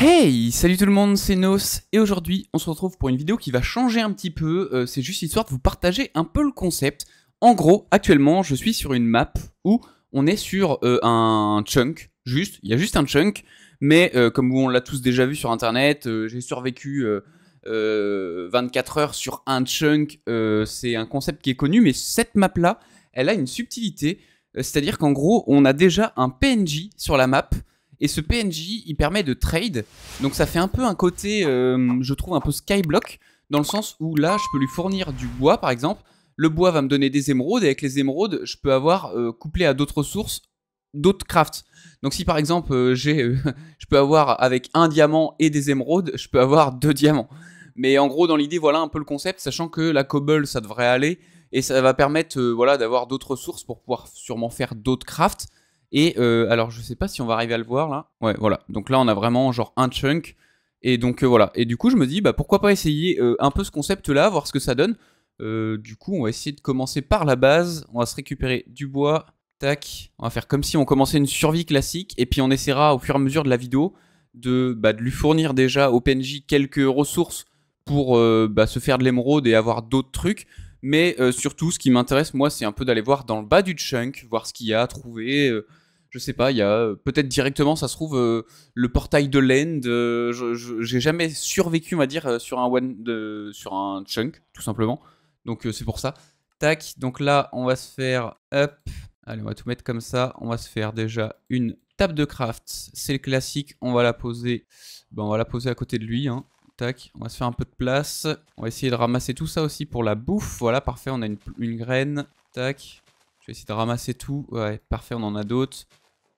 Hey Salut tout le monde, c'est Nos, et aujourd'hui on se retrouve pour une vidéo qui va changer un petit peu, euh, c'est juste histoire de vous partager un peu le concept. En gros, actuellement je suis sur une map où on est sur euh, un chunk, juste, il y a juste un chunk, mais euh, comme on l'a tous déjà vu sur internet, j'ai survécu 24 heures sur un chunk, c'est un concept qui est connu, mais cette map là, elle a une subtilité, c'est-à-dire qu'en gros on a déjà un PNJ sur la map, et ce PNJ, il permet de trade. Donc ça fait un peu un côté, euh, je trouve, un peu skyblock. Dans le sens où là, je peux lui fournir du bois, par exemple. Le bois va me donner des émeraudes. Et avec les émeraudes, je peux avoir, euh, couplé à d'autres sources d'autres crafts. Donc si par exemple, euh, j'ai, je peux avoir avec un diamant et des émeraudes, je peux avoir deux diamants. Mais en gros, dans l'idée, voilà un peu le concept. Sachant que la cobble, ça devrait aller. Et ça va permettre voilà, d'avoir d'autres sources pour pouvoir sûrement faire d'autres crafts. Et euh, alors, je sais pas si on va arriver à le voir là. Ouais, voilà. Donc là, on a vraiment genre un chunk. Et donc euh, voilà. Et du coup, je me dis, bah pourquoi pas essayer euh, un peu ce concept-là, voir ce que ça donne. du coup, on va essayer de commencer par la base. On va se récupérer du bois. Tac. On va faire comme si on commençait une survie classique. Et puis on essaiera au fur et à mesure de la vidéo de, bah, lui fournir déjà au PNJ quelques ressources pour bah, se faire de l'émeraude et avoir d'autres trucs. Mais surtout, ce qui m'intéresse, moi, c'est un peu d'aller voir dans le bas du chunk, voir ce qu'il y a à trouver je sais pas, il y a euh, peut-être directement, ça se trouve, euh, le portail de l'end. Euh, j'ai jamais survécu, on va dire, sur un one, sur un chunk, tout simplement. Donc c'est pour ça. Tac, donc là, on va se faire up. Allez, on va tout mettre comme ça. On va se faire déjà une table de craft. C'est le classique. On va la poser. Bon, on va la poser à côté de lui. Hein. Tac, on va se faire un peu de place. On va essayer de ramasser tout ça aussi pour la bouffe. Voilà, parfait. On a une graine. Tac. Je vais essayer de ramasser tout. Ouais, parfait, on en a d'autres.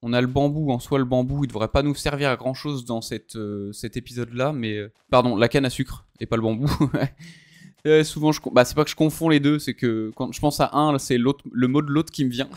On a le bambou. En soi, le bambou, il devrait pas nous servir à grand chose dans cette, euh, cet épisode-là. Mais. Euh, pardon, la canne à sucre et pas le bambou. Euh, souvent, je. Bah, c'est pas que je confonds les deux, c'est que quand je pense à un, c'est le mot de l'autre qui me vient.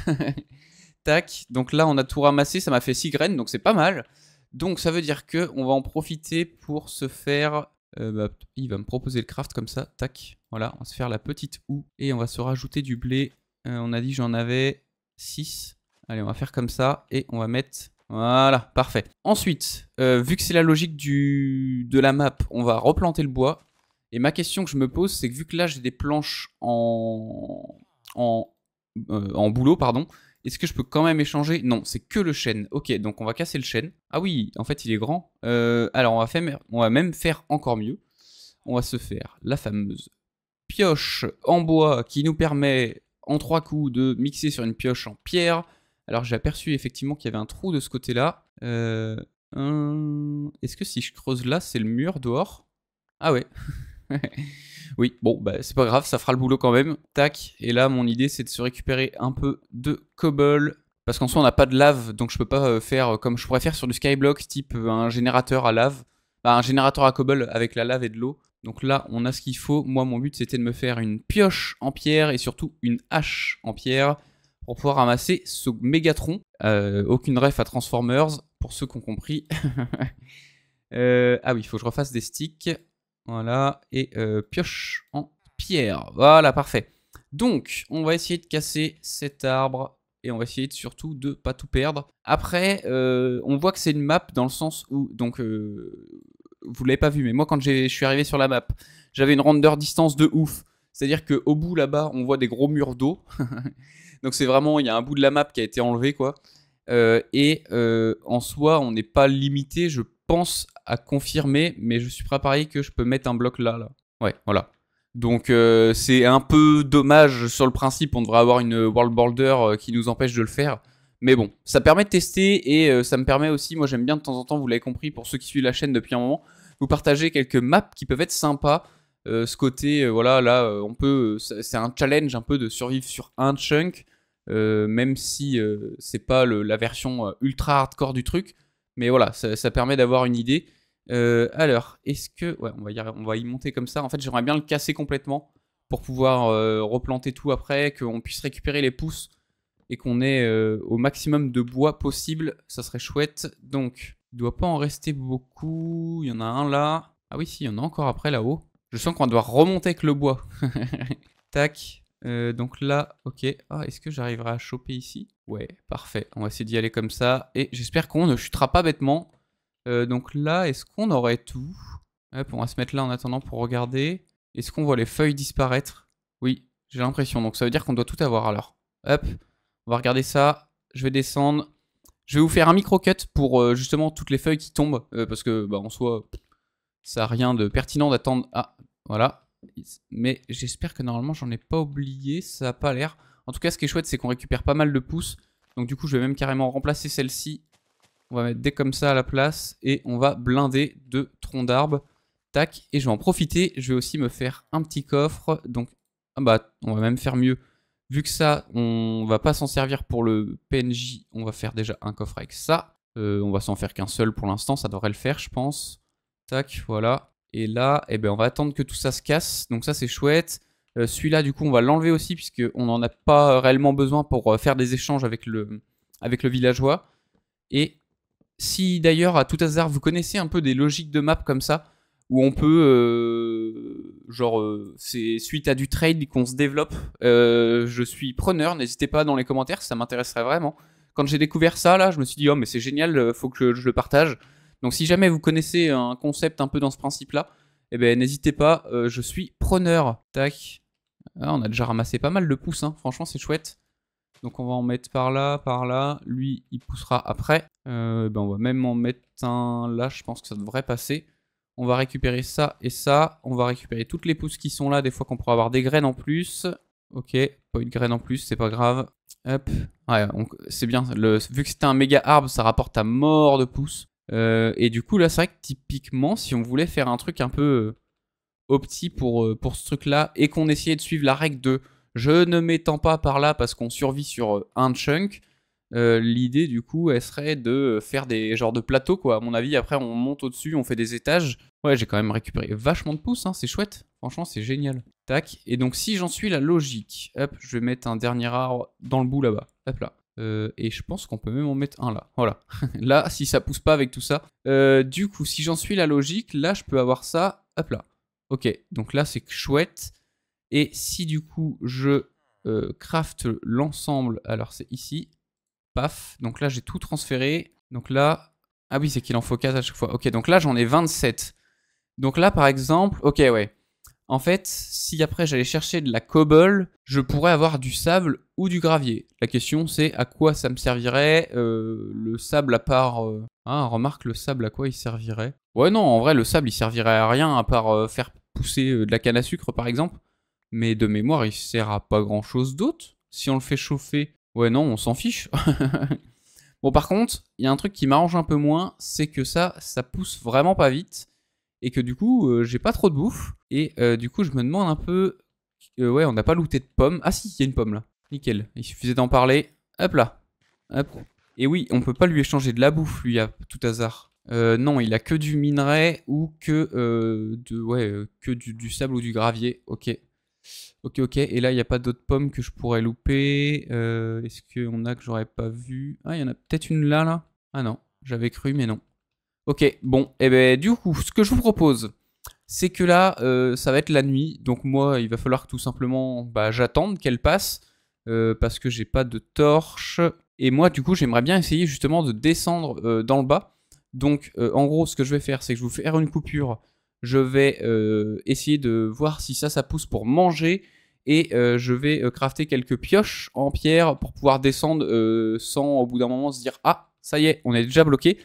Tac. Donc là, on a tout ramassé. Ça m'a fait 6 graines, donc c'est pas mal. Donc ça veut dire que on va en profiter pour se faire. Bah, il va me proposer le craft comme ça. Tac. Voilà, on va se faire la petite houe et on va se rajouter du blé euh, on a dit j'en avais 6. Allez, on va faire comme ça et on va mettre... Voilà, parfait. Ensuite, euh, vu que c'est la logique du... de la map, on va replanter le bois. Et ma question que je me pose, c'est que vu que là j'ai des planches en, en... Euh, boulot, pardon, est-ce que je peux quand même échanger Non, c'est que le chêne. Ok, donc on va casser le chêne. Ah oui, en fait il est grand. alors on va, faire... on va même faire encore mieux. On va se faire la fameuse pioche en bois qui nous permet en trois coups de mixer sur une pioche en pierre. Alors j'ai aperçu effectivement qu'il y avait un trou de ce côté-là. Euh, est-ce que si je creuse là, c'est le mur dehors Ah ouais Oui, bon, bah, c'est pas grave, ça fera le boulot quand même. Tac, et là, mon idée, c'est de se récupérer un peu de cobble. Parce qu'en soi, on n'a pas de lave, donc je peux pas euh, faire euh, comme je pourrais faire sur du skyblock, type un générateur à lave. Bah, un générateur à cobble avec la lave et de l'eau. Donc là, on a ce qu'il faut. Moi, mon but, c'était de me faire une pioche en pierre et surtout une hache en pierre pour pouvoir ramasser ce Mégatron. Euh, aucune ref à Transformers, pour ceux qui ont compris. Euh, ah oui, il faut que je refasse des sticks. Voilà, et euh, pioche en pierre. Voilà, parfait. Donc, on va essayer de casser cet arbre et on va essayer surtout de pas tout perdre. Après, on voit que c'est une map dans le sens où donc vous l'avez pas vu, mais moi quand je suis arrivé sur la map, j'avais une render distance de ouf. C'est-à-dire qu'au bout là-bas, on voit des gros murs d'eau. Donc c'est vraiment, il y a un bout de la map qui a été enlevé, quoi. Euh, et euh, en soi, on n'est pas limité, je pense, à confirmer, mais je suis à parier que je peux mettre un bloc là, là. Ouais, voilà. Donc euh, c'est un peu dommage sur le principe, on devrait avoir une world border qui nous empêche de le faire. Mais bon, ça permet de tester et euh, ça me permet aussi, moi j'aime bien de temps en temps, vous l'avez compris, pour ceux qui suivent la chaîne depuis un moment, vous partager quelques maps qui peuvent être sympas. Euh, ce côté, euh, voilà, là, on peut, c'est un challenge un peu de survivre sur un chunk, même si c'est pas la version ultra hardcore du truc, mais voilà, ça, permet d'avoir une idée. alors, est-ce que, ouais, on va, y, on va y monter comme ça. En fait, j'aimerais bien le casser complètement pour pouvoir replanter tout après, qu'on puisse récupérer les pouces et qu'on ait euh, au maximum de bois possible, ça serait chouette. Donc, il doit pas en rester beaucoup. Il y en a un là. Ah oui, si, il y en a encore après là-haut. Je sens qu'on doit remonter avec le bois. Tac. Euh, donc là, ok. Ah, est-ce que j'arriverai à choper ici Ouais, parfait. On va essayer d'y aller comme ça. Et j'espère qu'on ne chutera pas bêtement. Euh, donc là, est-ce qu'on aurait tout Hop, on va se mettre là en attendant pour regarder. Est-ce qu'on voit les feuilles disparaître Oui, j'ai l'impression. Donc ça veut dire qu'on doit tout avoir alors. Hop. On va regarder ça. Je vais descendre. Je vais vous faire un micro-cut pour euh, justement toutes les feuilles qui tombent. Euh, parce que, bah, en soi, ça n'a rien de pertinent d'attendre. Ah, voilà. Mais j'espère que normalement, j'en ai pas oublié. Ça n'a pas l'air. En tout cas, ce qui est chouette, c'est qu'on récupère pas mal de pouces. Donc, du coup, je vais même carrément remplacer celle-ci. On va mettre des comme ça à la place. Et on va blinder deux troncs d'arbres. Tac. Et je vais en profiter. Je vais aussi me faire un petit coffre. Donc, ah bah, on va même faire mieux. Vu que ça, on va pas s'en servir pour le PNJ, on va faire déjà un coffre avec ça. Euh, on va s'en faire qu'un seul pour l'instant, ça devrait le faire, je pense. Tac, voilà. Et là, eh ben, on va attendre que tout ça se casse. Donc ça, c'est chouette. Euh, celui-là, du coup, on va l'enlever aussi, puisqu'on n'en a pas réellement besoin pour euh, faire des échanges avec le, avec le villageois. Et si d'ailleurs, à tout hasard, vous connaissez un peu des logiques de map comme ça, où on peut, euh, genre, euh, c'est suite à du trade qu'on se développe. Euh, je suis preneur, n'hésitez pas dans les commentaires, ça m'intéresserait vraiment. Quand j'ai découvert ça, là, je me suis dit, oh, mais c'est génial, faut que je le partage. Donc, si jamais vous connaissez un concept un peu dans ce principe-là, eh ben, n'hésitez pas, je suis preneur. Tac. Ah, on a déjà ramassé pas mal de pouces, hein. franchement, c'est chouette. Donc, on va en mettre par là, par là. Lui, il poussera après. ben, on va même en mettre un là, je pense que ça devrait passer. On va récupérer ça et ça. On va récupérer toutes les pousses qui sont là. Des fois qu'on pourra avoir des graines en plus. Ok, pas une graine en plus, c'est pas grave. Hop. Ouais, c'est bien. Le, vu que c'était un méga arbre, ça rapporte à mort de pousses. Euh, et du coup, là, c'est vrai que typiquement, si on voulait faire un truc un peu euh, opti pour, euh, pour ce truc-là et qu'on essayait de suivre la règle de je ne m'étends pas par là parce qu'on survit sur un chunk, euh, l'idée du coup, elle serait de faire des genres de plateaux, quoi. À mon avis, après, on monte au-dessus, on fait des étages. Ouais, j'ai quand même récupéré vachement de pouces, hein. c'est chouette. Franchement, c'est génial. Tac. Et donc, si j'en suis la logique, hop, je vais mettre un dernier arbre dans le bout là-bas. Hop là. Euh, et je pense qu'on peut même en mettre un là. Voilà. là, si ça pousse pas avec tout ça. Euh, du coup, si j'en suis la logique, là, je peux avoir ça. Hop là. Ok. Donc là, c'est chouette. Et si du coup, je crafte l'ensemble, alors c'est ici. Paf. Donc là, j'ai tout transféré. Donc là, ah oui, c'est qu'il en faut 4 à chaque fois. Ok, donc là, j'en ai 27. Donc là, par exemple, ok, ouais. En fait, si après j'allais chercher de la cobble, je pourrais avoir du sable ou du gravier. La question c'est à quoi ça me servirait euh, le sable à part... Ah, remarque, le sable à quoi il servirait Ouais non, en vrai, le sable il servirait à rien à part euh, faire pousser de la canne à sucre par exemple. Mais de mémoire, il sert à pas grand chose d'autre. Si on le fait chauffer, Ouais, non, on s'en fiche. bon, par contre, il y a un truc qui m'arrange un peu moins, c'est que ça, ça pousse vraiment pas vite. Et que du coup, euh, j'ai pas trop de bouffe. Et euh, du coup, je me demande un peu. Euh, ouais, on n'a pas looté de pommes. Ah si, il y a une pomme là. Nickel. Il suffisait d'en parler. Hop là. Et oui, on peut pas lui échanger de la bouffe, lui, à tout hasard. non, il a que du minerai ou que, de, ouais, que du, du, sable ou du gravier. Ok. Ok, ok. Et là, il n'y a pas d'autres pommes que je pourrais louper. Euh, est-ce qu'on a que j'aurais pas vu Ah, il y en a peut-être une là, là. Ah non, j'avais cru, mais non. Ok, bon. Et eh bien ben, du coup, ce que je vous propose, c'est que là, euh, ça va être la nuit. Donc moi, il va falloir que tout simplement, bah, j'attende qu'elle passe. Euh, parce que j'ai pas de torche. Et moi, du coup, j'aimerais bien essayer justement de descendre dans le bas. Donc, en gros, ce que je vais faire, c'est que je vais vous faire une coupure je vais essayer de voir si ça, ça pousse pour manger et euh, je vais euh, crafter quelques pioches en pierre pour pouvoir descendre euh, sans au bout d'un moment se dire ah ça y est on est déjà bloqué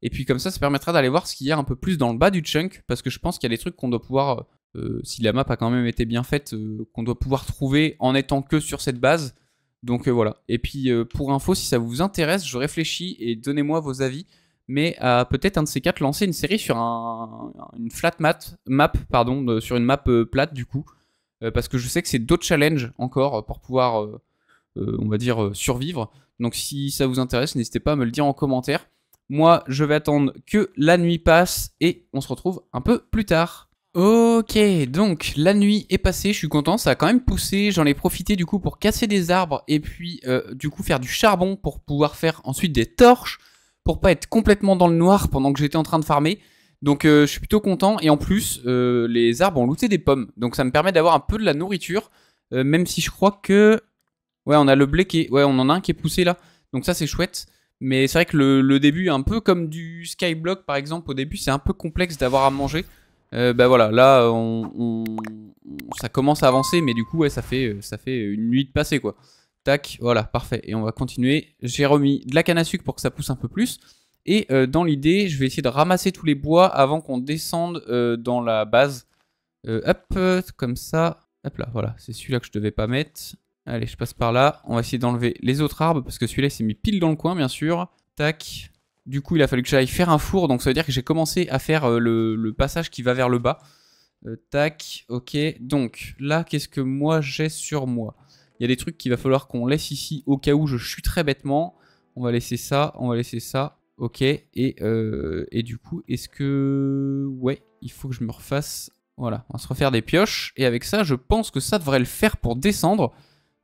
et puis comme ça ça permettra d'aller voir ce qu'il y a un peu plus dans le bas du chunk parce que je pense qu'il y a des trucs qu'on doit pouvoir si la map a quand même été bien faite qu'on doit pouvoir trouver en étant que sur cette base donc voilà et puis pour info si ça vous intéresse je réfléchis et donnez-moi vos avis mais à peut-être un de ces quatre lancer une série sur une flat map pardon sur une map plate du coup euh, parce que je sais que c'est d'autres challenges encore euh, pour pouvoir, euh, on va dire, survivre. Donc si ça vous intéresse, n'hésitez pas à me le dire en commentaire. Moi, je vais attendre que la nuit passe et on se retrouve un peu plus tard. Ok, donc la nuit est passée, je suis content, ça a quand même poussé, j'en ai profité du coup pour casser des arbres et puis du coup faire du charbon pour pouvoir faire ensuite des torches, pour pas être complètement dans le noir pendant que j'étais en train de farmer. Donc euh, je suis plutôt content. Et en plus, euh, les arbres ont looté des pommes. Donc ça me permet d'avoir un peu de la nourriture. Euh, même si je crois que... Ouais, on a le blé qui est... Ouais, on en a un qui est poussé là. Donc ça, c'est chouette. Mais c'est vrai que le, début, un peu comme du Skyblock par exemple, au début, c'est un peu complexe d'avoir à manger. ben bah voilà, là, on, ça commence à avancer. Mais du coup, ça fait, ça fait une nuit de passé quoi. Tac, voilà, parfait. Et on va continuer. J'ai remis de la canne à sucre pour que ça pousse un peu plus. Et euh, dans l'idée, je vais essayer de ramasser tous les bois avant qu'on descende euh, dans la base. Euh, hop, comme ça. Hop là, voilà. C'est celui-là que je devais pas mettre. Allez, je passe par là. On va essayer d'enlever les autres arbres parce que celui-là c'est mis pile dans le coin, bien sûr. Tac. Du coup, il a fallu que j'aille faire un four. Donc ça veut dire que j'ai commencé à faire le, passage qui va vers le bas. tac, ok. Donc là, qu'est-ce que moi j'ai sur moi Il y a des trucs qu'il va falloir qu'on laisse ici au cas où je très bêtement. On va laisser ça, on va laisser ça. Ok, euh, et, du coup, est-ce que... Ouais, il faut que je me refasse... Voilà, on va se refaire des pioches, et avec ça, je pense que ça devrait le faire pour descendre.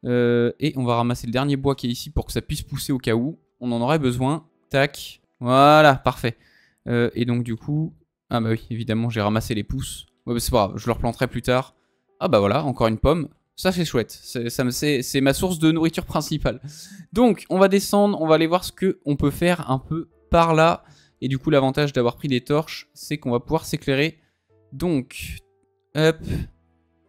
Euh, et on va ramasser le dernier bois qui est ici pour que ça puisse pousser au cas où. On en aurait besoin. Tac, voilà, parfait. Euh, et donc du coup... Ah bah oui, évidemment, j'ai ramassé les pousses. Ouais, bah, c'est pas grave, je le replanterai plus tard. Ah bah voilà, encore une pomme. Ça, c'est chouette. C'est ma source de nourriture principale. Donc, on va descendre, on va aller voir ce qu'on peut faire un peu par là. Et du coup, l'avantage d'avoir pris des torches, c'est qu'on va pouvoir s'éclairer. Donc, hop,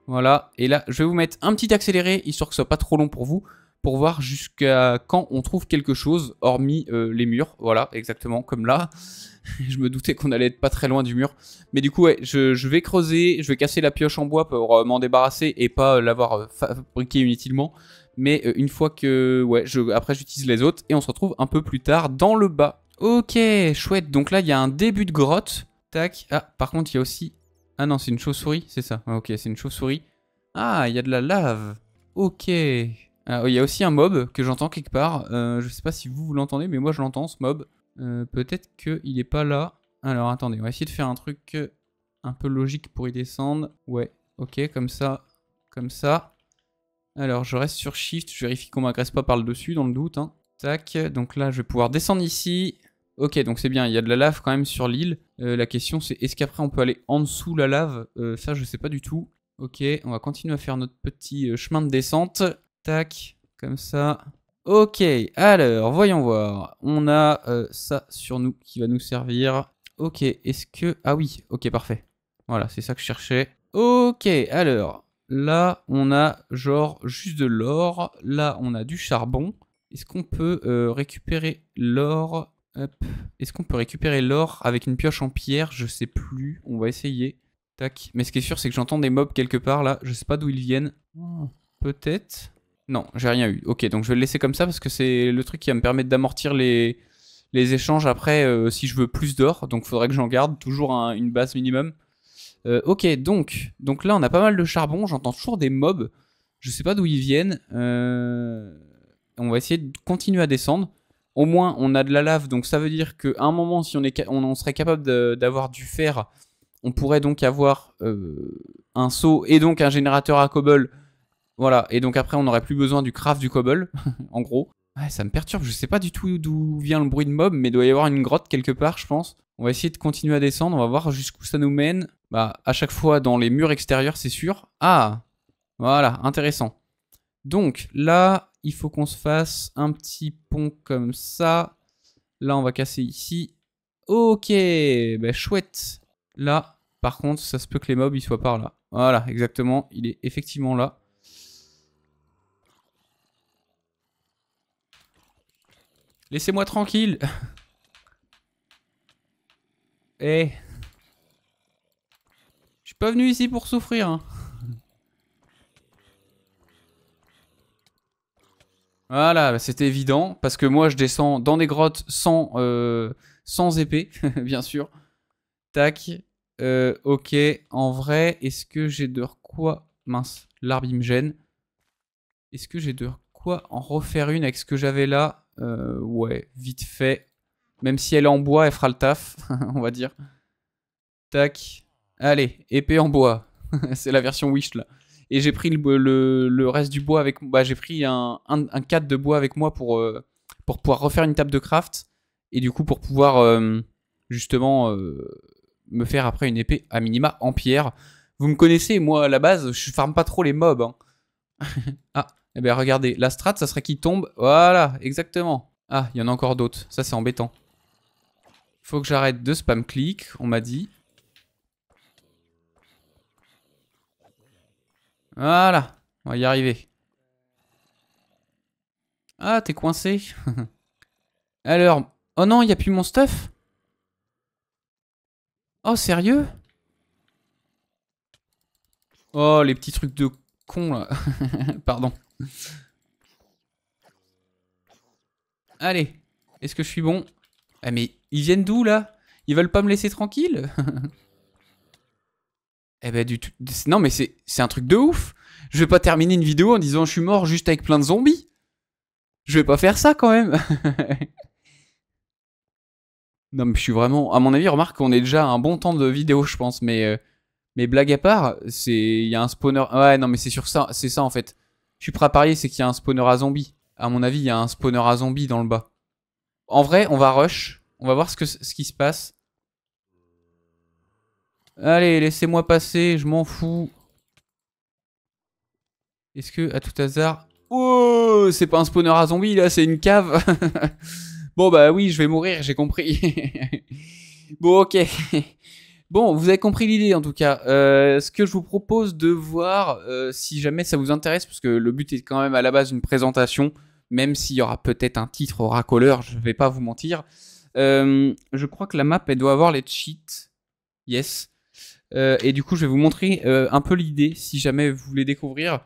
voilà. Et là, je vais vous mettre un petit accéléré, histoire que ce soit pas trop long pour vous, pour voir jusqu'à quand on trouve quelque chose, hormis euh, les murs. Voilà, exactement comme là. je me doutais qu'on allait être pas très loin du mur. Mais du coup, ouais, je, vais creuser, je vais casser la pioche en bois pour euh, m'en débarrasser et pas euh, l'avoir fabriqué inutilement. Mais une fois que... Ouais, je, après j'utilise les autres et on se retrouve un peu plus tard dans le bas. Ok, chouette. Donc là, il y a un début de grotte. Tac. Ah, par contre, il y a aussi... Ah non, c'est une chauve-souris, c'est ça. Ah, ok, c'est une chauve-souris. Ah, il y a de la lave. Ok. Ah, il y a aussi un mob que j'entends quelque part. Euh, je sais pas si vous, l'entendez, mais moi, je l'entends, ce mob. Euh, peut-être qu'il est pas là. Alors, attendez, on va essayer de faire un truc euh, un peu logique pour y descendre. Ouais, ok, comme ça, comme ça. Alors, je reste sur Shift, je vérifie qu'on m'agresse pas par le dessus, dans le doute. Hein. Tac, donc là, je vais pouvoir descendre ici. Ok, donc c'est bien, il y a de la lave quand même sur l'île. Euh, la question c'est est-ce qu'après on peut aller en dessous la lave euh, Ça je sais pas du tout. Ok, on va continuer à faire notre petit euh, chemin de descente. Tac, comme ça. Ok, alors voyons voir. On a ça sur nous qui va nous servir. Ok, est-ce que... Ah oui, ok, parfait. Voilà, c'est ça que je cherchais. Ok, alors là on a genre juste de l'or. Là on a du charbon. Est-ce qu'on peut récupérer l'or est-ce qu'on peut récupérer l'or avec une pioche en pierre Je sais plus. On va essayer. Tac. Mais ce qui est sûr, c'est que j'entends des mobs quelque part là. Je sais pas d'où ils viennent. Hmm. Peut-être. Non, j'ai rien eu. Ok, donc je vais le laisser comme ça parce que c'est le truc qui va me permettre d'amortir les... les, échanges après euh, si je veux plus d'or. Donc faudrait que j'en garde toujours une base minimum. Euh, ok, donc. donc là on a pas mal de charbon. J'entends toujours des mobs. Je sais pas d'où ils viennent. Euh, on va essayer de continuer à descendre. Au moins, on a de la lave, donc ça veut dire qu'à un moment, si on, est, on, serait capable d'avoir du fer, on pourrait donc avoir euh, un seau et donc un générateur à cobble. Voilà, et donc après, on n'aurait plus besoin du craft du cobble, en gros. ça me perturbe, je sais pas du tout d'où vient le bruit de mob, mais il doit y avoir une grotte quelque part, je pense. On va essayer de continuer à descendre, on va voir jusqu'où ça nous mène. Bah, à chaque fois dans les murs extérieurs, c'est sûr. Ah Voilà, intéressant. Donc, là, il faut qu'on se fasse un petit pont comme ça. Là, on va casser ici. Ok, bah chouette. Là, par contre, ça se peut que les mobs, ils soient par là. Voilà, exactement. Il est effectivement là. Laissez-moi tranquille. Eh. Je suis pas venu ici pour souffrir. Hein. Voilà, bah, c'est évident, parce que moi je descends dans des grottes sans, euh, sans épée, bien sûr. Tac. Euh, ok, en vrai, est-ce que j'ai de quoi... Mince, l'arbre me gêne. Est-ce que j'ai de quoi en refaire une avec ce que j'avais là euh, Ouais, vite fait. Même si elle est en bois, elle fera le taf, on va dire. Tac. Allez, épée en bois. C'est la version Wish là. Et j'ai pris le, reste du bois avec. Bah, j'ai pris un, cadre de bois avec moi pour, euh, pour pouvoir refaire une table de craft. Et du coup, pour pouvoir euh, justement euh, me faire après une épée à minima en pierre. Vous me connaissez, moi à la base, je farme pas trop les mobs. Hein. ah, et eh bien regardez, la strat, ça serait qui tombe. Voilà, exactement. Ah, il y en a encore d'autres. Ça, c'est embêtant. Faut que j'arrête de spam click, on m'a dit. Voilà. On va y arriver. Ah, t'es coincé. Alors... Oh non, il a plus mon stuff Oh, sérieux Oh, les petits trucs de con, là. Pardon. Allez. Est-ce que je suis bon Ah, mais ils viennent d'où, là Ils veulent pas me laisser tranquille Eh ben, du tout. Non, mais c'est un truc de ouf. Je vais pas terminer une vidéo en disant je suis mort juste avec plein de zombies. Je vais pas faire ça quand même. non, mais je suis vraiment. À mon avis, remarque qu'on est déjà un bon temps de vidéo, je pense. Mais, euh, mais blague à part, c'est. Il y a un spawner. Ouais, non, mais c'est sur ça. C'est ça en fait. Je suis prêt à parier, c'est qu'il y a un spawner à zombies. À mon avis, il y a un spawner à zombies dans le bas. En vrai, on va rush. On va voir ce, que... ce qui se passe. Allez, laissez-moi passer, je m'en fous. Est-ce que, à tout hasard... Oh C'est pas un spawner à zombies, là, c'est une cave Bon, bah oui, je vais mourir, j'ai compris. bon, ok. Bon, vous avez compris l'idée, en tout cas. Euh, ce que je vous propose de voir, euh, si jamais ça vous intéresse, parce que le but est quand même à la base une présentation, même s'il y aura peut-être un titre racoleur, je vais pas vous mentir. Euh, je crois que la map, elle doit avoir les cheats. Yes. Euh, et du coup, je vais vous montrer euh, un peu l'idée si jamais vous voulez découvrir.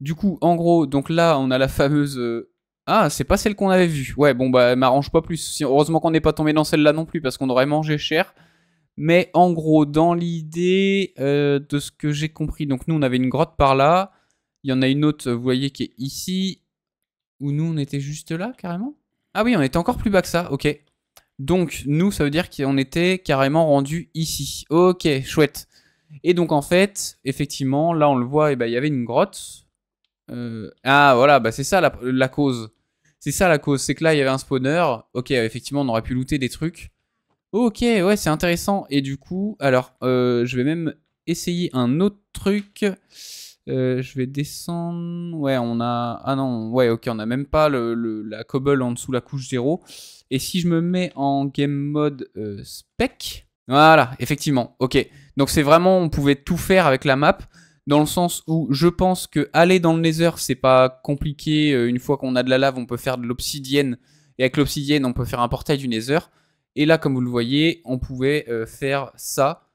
Du coup, en gros, donc là, on a la fameuse. Euh, ah, c'est pas celle qu'on avait vue. Ouais, bon, bah, elle m'arrange pas plus. Heureusement qu'on n'est pas tombé dans celle-là non plus parce qu'on aurait mangé cher. Mais en gros, dans l'idée de ce que j'ai compris, donc nous, on avait une grotte par là. Il y en a une autre, vous voyez, qui est ici. Où nous, on était juste là, carrément. Ah oui, on était encore plus bas que ça. Ok. Donc, nous, ça veut dire qu'on était carrément rendu ici. Ok, chouette. Et donc, en fait, effectivement, là, on le voit, eh ben, il y avait une grotte. Euh, ah, voilà, bah, c'est ça la, cause. C'est ça la cause. C'est que là, il y avait un spawner. Ok, effectivement, on aurait pu looter des trucs. Ok, ouais, c'est intéressant. Et du coup, alors, euh, je vais même essayer un autre truc. Euh, je vais descendre. Ouais, on a. Ah non, ouais, ok, on n'a même pas le, la cobble en dessous la couche 0. Et si je me mets en game mode euh, spec. Voilà, effectivement, ok. Donc c'est vraiment, on pouvait tout faire avec la map. Dans le sens où je pense que aller dans le nether, c'est pas compliqué. Euh, une fois qu'on a de la lave, on peut faire de l'obsidienne. Et avec l'obsidienne, on peut faire un portail du nether. Et là, comme vous le voyez, on pouvait faire ça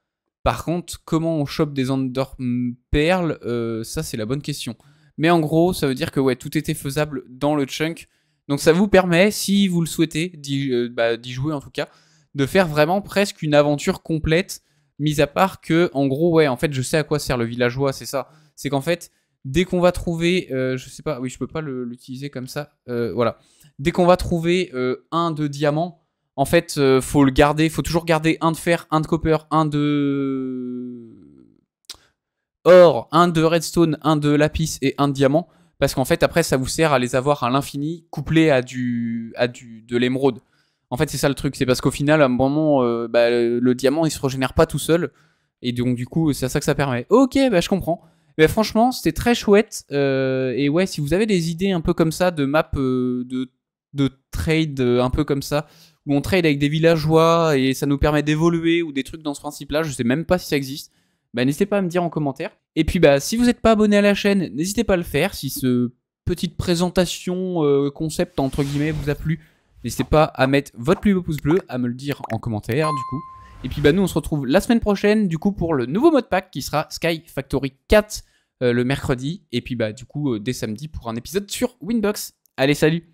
par contre, comment on chope des underperles, perles euh, ça c'est la bonne question. Mais en gros, ça veut dire que ouais, tout était faisable dans le chunk. Donc ça vous permet, si vous le souhaitez, euh, bah, d'y jouer en tout cas, de faire vraiment presque une aventure complète, mis à part que, en gros, ouais, en fait, je sais à quoi sert le villageois, c'est ça. C'est qu'en fait, dès qu'on va trouver, euh, je sais pas, oui, je peux pas l'utiliser comme ça, euh, voilà. Dès qu'on va trouver un de diamants, en fait, euh, faut le garder, faut toujours garder un de fer, un de copper, un de or, un de redstone, un de lapis et un de diamant, parce qu'en fait après ça vous sert à les avoir à l'infini, couplé à du, à du de l'émeraude. En fait c'est ça le truc, c'est parce qu'au final à un moment euh, bah, le diamant il se régénère pas tout seul, et donc du coup c'est à ça que ça permet. Ok, bah je comprends. Mais franchement c'était très chouette, euh, et ouais si vous avez des idées un peu comme ça de map, de, de trade un peu comme ça où on trade avec des villageois et ça nous permet d'évoluer ou des trucs dans ce principe-là, je sais même pas si ça existe, bah, n'hésitez pas à me dire en commentaire. Et puis bah, si vous n'êtes pas abonné à la chaîne, n'hésitez pas à le faire. Si ce petite présentation, euh, concept entre guillemets vous a plu, n'hésitez pas à mettre votre plus beau pouce bleu, à me le dire en commentaire du coup. Et puis bah nous on se retrouve la semaine prochaine du coup pour le nouveau mode pack qui sera Sky Factory 4 euh, le mercredi. Et puis bah du coup euh, dès samedi pour un épisode sur Winbox. Allez salut